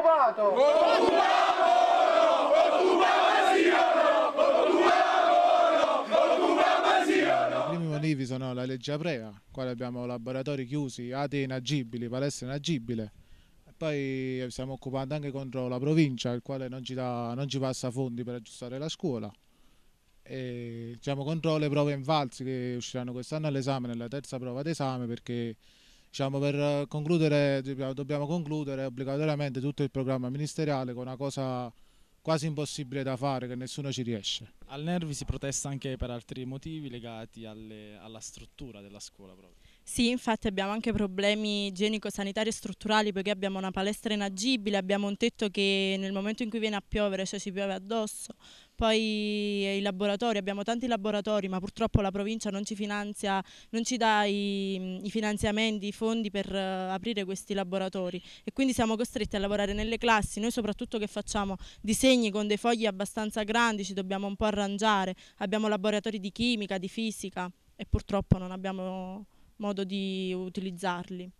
occupato! Occupiamolo! Occupiamo Occupiamolo! Occupiamo I primi motivi sono la legge Aprea, quale abbiamo laboratori chiusi, ate inagibili, palestre inagibile. Poi stiamo occupando anche contro la provincia, il quale non ci, dà, non ci passa fondi per aggiustare la scuola. E, diciamo contro le prove invalsi che usciranno quest'anno all'esame, nella terza prova d'esame, perché Diciamo, per eh, concludere, dobbiamo concludere obbligatoriamente tutto il programma ministeriale con una cosa quasi impossibile da fare, che nessuno ci riesce. Al Nervi si protesta anche per altri motivi legati alle, alla struttura della scuola proprio. Sì, infatti abbiamo anche problemi igienico-sanitari e strutturali perché abbiamo una palestra inagibile, abbiamo un tetto che nel momento in cui viene a piovere, cioè ci piove addosso, poi i laboratori, abbiamo tanti laboratori ma purtroppo la provincia non ci, finanzia, non ci dà i, i finanziamenti, i fondi per uh, aprire questi laboratori e quindi siamo costretti a lavorare nelle classi, noi soprattutto che facciamo disegni con dei fogli abbastanza grandi ci dobbiamo un po' arrangiare, abbiamo laboratori di chimica, di fisica e purtroppo non abbiamo modo di utilizzarli.